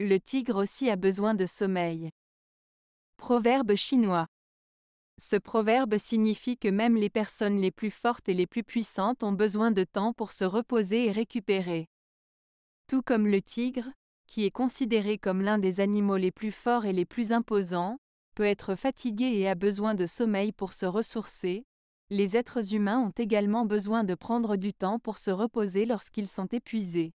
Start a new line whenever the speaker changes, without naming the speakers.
Le tigre aussi a besoin de sommeil. Proverbe chinois. Ce proverbe signifie que même les personnes les plus fortes et les plus puissantes ont besoin de temps pour se reposer et récupérer. Tout comme le tigre, qui est considéré comme l'un des animaux les plus forts et les plus imposants, peut être fatigué et a besoin de sommeil pour se ressourcer, les êtres humains ont également besoin de prendre du temps pour se reposer lorsqu'ils sont épuisés.